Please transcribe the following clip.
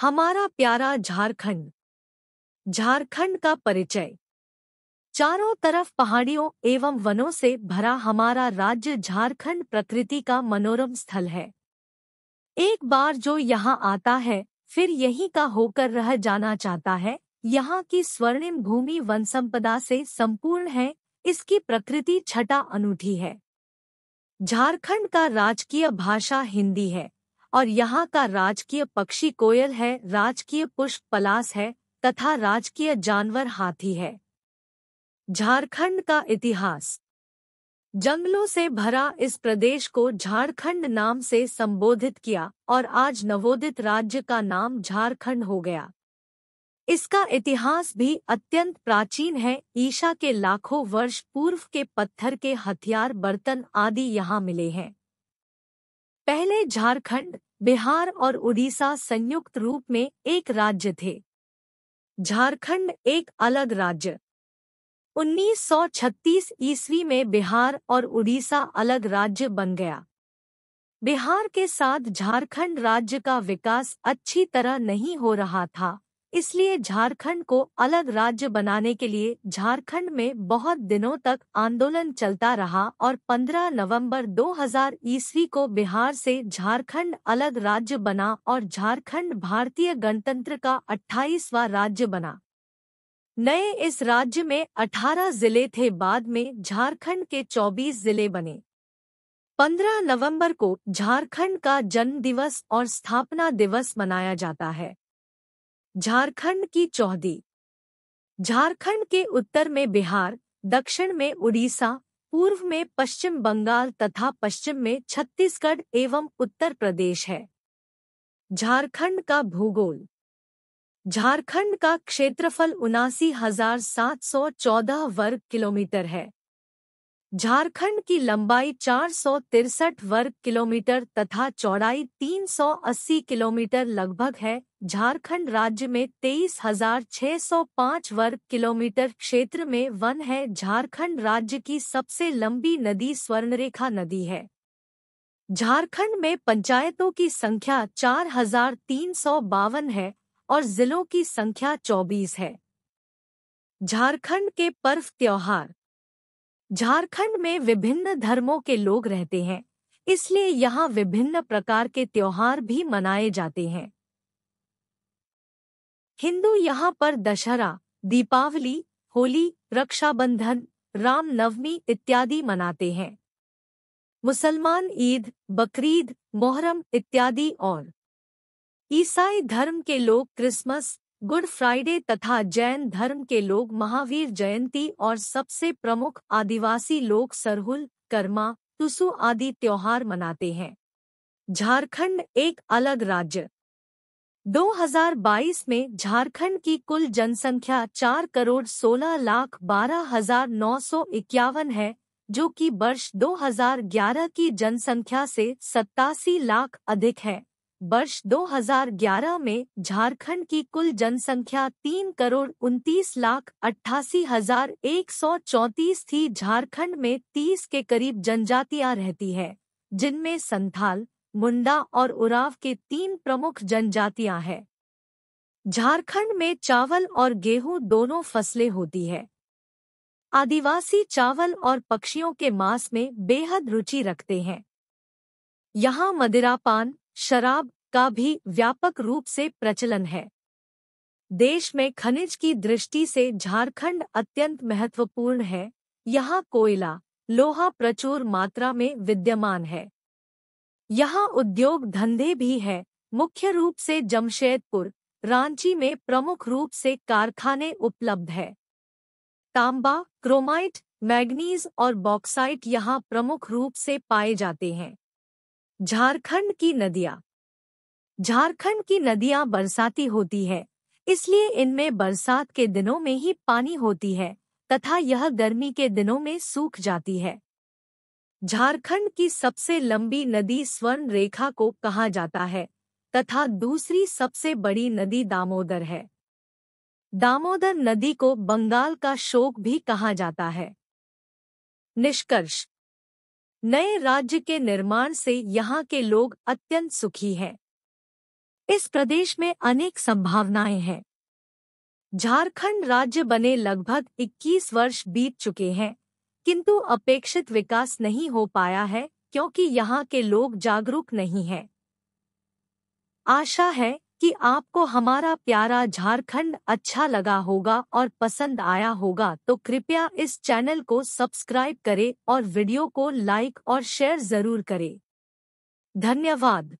हमारा प्यारा झारखंड झारखंड का परिचय चारों तरफ पहाड़ियों एवं वनों से भरा हमारा राज्य झारखंड प्रकृति का मनोरम स्थल है एक बार जो यहाँ आता है फिर यहीं का होकर रह जाना चाहता है यहाँ की स्वर्णिम भूमि वन संपदा से संपूर्ण है इसकी प्रकृति छटा अनूठी है झारखंड का राजकीय भाषा हिंदी है और यहाँ का राजकीय पक्षी कोयल है राजकीय पुष्प पलास है तथा राजकीय जानवर हाथी है झारखंड का इतिहास जंगलों से भरा इस प्रदेश को झारखंड नाम से संबोधित किया और आज नवोदित राज्य का नाम झारखंड हो गया इसका इतिहास भी अत्यंत प्राचीन है ईशा के लाखों वर्ष पूर्व के पत्थर के हथियार बर्तन आदि यहाँ मिले हैं पहले झारखंड बिहार और उड़ीसा संयुक्त रूप में एक राज्य थे झारखंड एक अलग राज्य 1936 ईस्वी में बिहार और उड़ीसा अलग राज्य बन गया बिहार के साथ झारखंड राज्य का विकास अच्छी तरह नहीं हो रहा था इसलिए झारखंड को अलग राज्य बनाने के लिए झारखंड में बहुत दिनों तक आंदोलन चलता रहा और 15 नवंबर 2000 ईस्वी को बिहार से झारखंड अलग राज्य बना और झारखंड भारतीय गणतंत्र का 28वां राज्य बना नए इस राज्य में 18 जिले थे बाद में झारखंड के 24 जिले बने 15 नवंबर को झारखंड का जन्म दिवस और स्थापना दिवस मनाया जाता है झारखंड की चौहदी झारखंड के उत्तर में बिहार दक्षिण में उड़ीसा पूर्व में पश्चिम बंगाल तथा पश्चिम में छत्तीसगढ़ एवं उत्तर प्रदेश है झारखंड का भूगोल झारखंड का क्षेत्रफल उनासी हजार सात सौ चौदह वर्ग किलोमीटर है झारखंड की लंबाई चार वर्ग किलोमीटर तथा चौड़ाई 380 किलोमीटर लगभग है झारखंड राज्य में 23,605 वर्ग किलोमीटर क्षेत्र में वन है झारखंड राज्य की सबसे लंबी नदी स्वर्णरेखा नदी है झारखंड में पंचायतों की संख्या चार है और जिलों की संख्या 24 है झारखंड के पर्व त्योहार झारखंड में विभिन्न धर्मों के लोग रहते हैं इसलिए यहाँ विभिन्न प्रकार के त्योहार भी मनाए जाते हैं हिंदू यहाँ पर दशहरा दीपावली होली रक्षाबंधन रामनवमी इत्यादि मनाते हैं मुसलमान ईद बकरीद मोहरम इत्यादि और ईसाई धर्म के लोग क्रिसमस गुड फ्राइडे तथा जैन धर्म के लोग महावीर जयंती और सबसे प्रमुख आदिवासी लोग सरहुल कर्मा तुसु आदि त्योहार मनाते हैं झारखंड एक अलग राज्य 2022 में झारखंड की कुल जनसंख्या 4 करोड़ 16 लाख बारह हजार नौ सौ इक्यावन है जो कि वर्ष 2011 की जनसंख्या से सत्तासी लाख अधिक है वर्ष 2011 में झारखंड की कुल जनसंख्या तीन करोड़ उनतीस लाख अट्ठासी हजार एक सौ चौंतीस थी झारखंड में तीस के करीब जनजातियां रहती हैं, जिनमें संथाल मुंडा और उराव के तीन प्रमुख जनजातियां हैं झारखंड में चावल और गेहूं दोनों फसलें होती है आदिवासी चावल और पक्षियों के मांस में बेहद रुचि रखते हैं यहाँ मदिरापान शराब का भी व्यापक रूप से प्रचलन है देश में खनिज की दृष्टि से झारखंड अत्यंत महत्वपूर्ण है यहाँ कोयला लोहा प्रचुर मात्रा में विद्यमान है यहाँ उद्योग धंधे भी है मुख्य रूप से जमशेदपुर रांची में प्रमुख रूप से कारखाने उपलब्ध है तांबा क्रोमाइट मैग्नीज और बॉक्साइट यहाँ प्रमुख रूप से पाए जाते हैं झारखंड की नदियाँ झारखंड की नदियाँ बरसाती होती है इसलिए इनमें बरसात के दिनों में ही पानी होती है तथा यह गर्मी के दिनों में सूख जाती है झारखंड की सबसे लंबी नदी स्वर्ण रेखा को कहा जाता है तथा दूसरी सबसे बड़ी नदी दामोदर है दामोदर नदी को बंगाल का शोक भी कहा जाता है निष्कर्ष नए राज्य के निर्माण से यहाँ के लोग अत्यंत सुखी हैं इस प्रदेश में अनेक संभावनाएं हैं झारखंड राज्य बने लगभग 21 वर्ष बीत चुके हैं किंतु अपेक्षित विकास नहीं हो पाया है क्योंकि यहाँ के लोग जागरूक नहीं हैं आशा है कि आपको हमारा प्यारा झारखंड अच्छा लगा होगा और पसंद आया होगा तो कृपया इस चैनल को सब्सक्राइब करें और वीडियो को लाइक और शेयर जरूर करें धन्यवाद